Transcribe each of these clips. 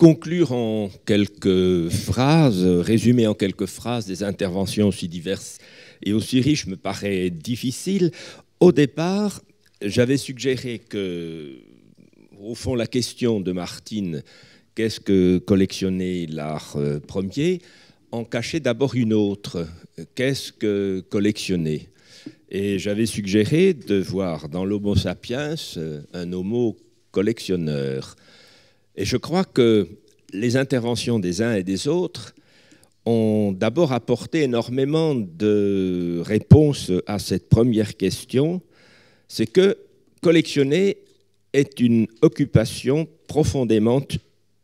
conclure en quelques phrases, résumer en quelques phrases des interventions aussi diverses et aussi riches me paraît difficile. Au départ, j'avais suggéré que, au fond, la question de Martine, qu'est-ce que collectionner l'art euh, premier, en cachait d'abord une autre, qu'est-ce que collectionner Et j'avais suggéré de voir dans l'Homo sapiens euh, un homo collectionneur. Et je crois que les interventions des uns et des autres ont d'abord apporté énormément de réponses à cette première question, c'est que collectionner est une occupation profondément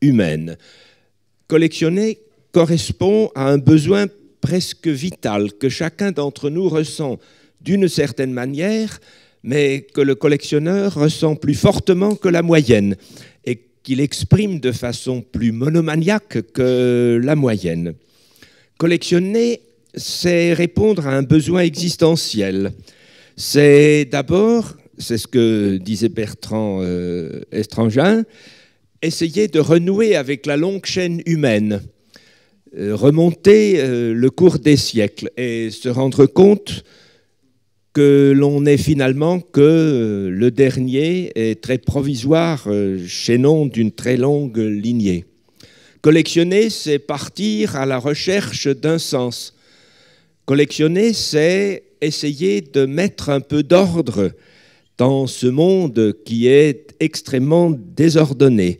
humaine. Collectionner correspond à un besoin presque vital que chacun d'entre nous ressent d'une certaine manière, mais que le collectionneur ressent plus fortement que la moyenne qu'il exprime de façon plus monomaniaque que la moyenne. Collectionner, c'est répondre à un besoin existentiel. C'est d'abord, c'est ce que disait Bertrand euh, Estrangin, essayer de renouer avec la longue chaîne humaine, euh, remonter euh, le cours des siècles et se rendre compte que l'on est finalement que euh, le dernier est très provisoire, euh, chaînon d'une très longue lignée. Collectionner, c'est partir à la recherche d'un sens. Collectionner, c'est essayer de mettre un peu d'ordre dans ce monde qui est extrêmement désordonné.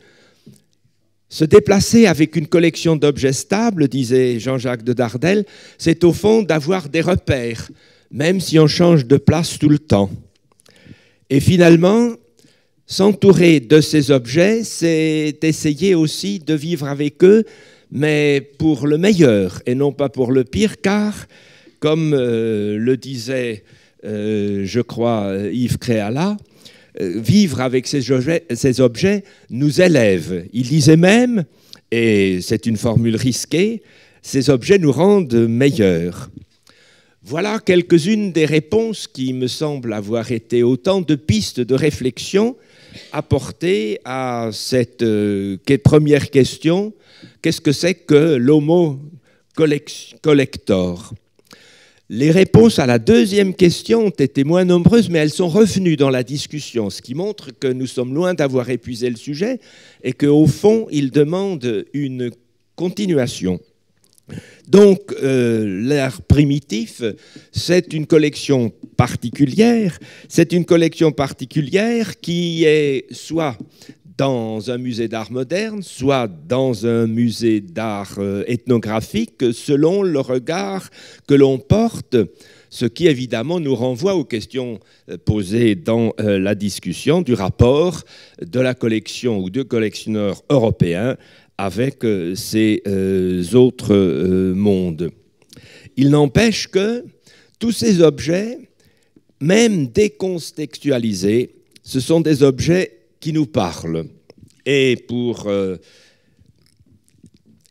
Se déplacer avec une collection d'objets stables, disait Jean-Jacques de Dardel, c'est au fond d'avoir des repères, même si on change de place tout le temps. Et finalement, s'entourer de ces objets, c'est essayer aussi de vivre avec eux, mais pour le meilleur et non pas pour le pire, car, comme euh, le disait, euh, je crois, euh, Yves Créala, vivre avec ces ces objets, nous élève. Il disait même, et c'est une formule risquée, ces objets nous rendent meilleurs. Voilà quelques-unes des réponses qui me semblent avoir été autant de pistes de réflexion apportées à cette euh, première question. Qu'est-ce que c'est que l'homo collector les réponses à la deuxième question ont été moins nombreuses, mais elles sont revenues dans la discussion, ce qui montre que nous sommes loin d'avoir épuisé le sujet et qu'au fond, il demande une continuation. Donc euh, l'art primitif, c'est une collection particulière, c'est une collection particulière qui est soit dans un musée d'art moderne, soit dans un musée d'art euh, ethnographique, selon le regard que l'on porte, ce qui évidemment nous renvoie aux questions euh, posées dans la discussion du rapport de la collection ou de collectionneurs européens avec euh, ces euh, autres euh, mondes. Il n'empêche que tous ces objets, même décontextualisés, ce sont des objets qui nous parlent. Et pour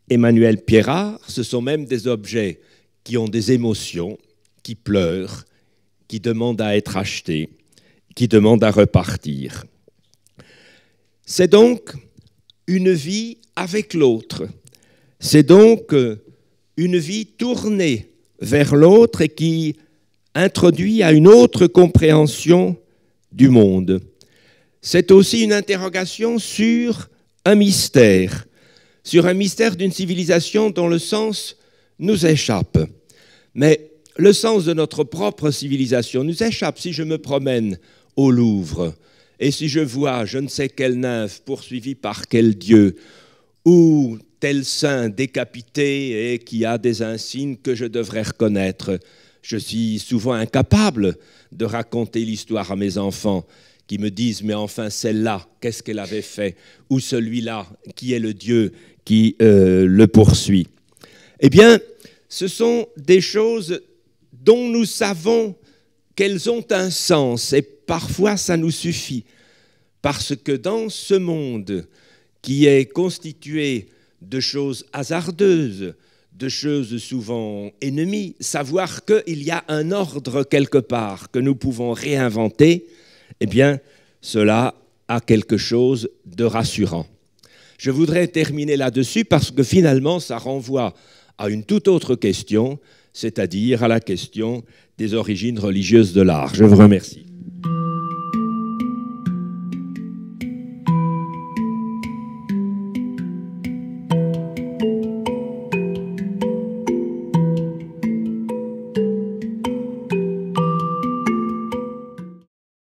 Emmanuel Pierard, ce sont même des objets qui ont des émotions, qui pleurent, qui demandent à être achetés, qui demandent à repartir. C'est donc une vie avec l'autre. C'est donc une vie tournée vers l'autre et qui introduit à une autre compréhension du monde. C'est aussi une interrogation sur un mystère, sur un mystère d'une civilisation dont le sens nous échappe. Mais le sens de notre propre civilisation nous échappe si je me promène au Louvre, et si je vois je ne sais quelle nymphe poursuivie par quel dieu, ou tel saint décapité et qui a des insignes que je devrais reconnaître, je suis souvent incapable de raconter l'histoire à mes enfants qui me disent mais enfin celle-là, qu'est-ce qu'elle avait fait Ou celui-là, qui est le Dieu qui euh, le poursuit Eh bien, ce sont des choses dont nous savons qu'elles ont un sens et parfois ça nous suffit, parce que dans ce monde qui est constitué de choses hasardeuses, de choses souvent ennemies, savoir qu'il y a un ordre quelque part que nous pouvons réinventer, eh bien, cela a quelque chose de rassurant. Je voudrais terminer là-dessus parce que finalement, ça renvoie à une toute autre question, c'est-à-dire à la question des origines religieuses de l'art. Je vous remercie.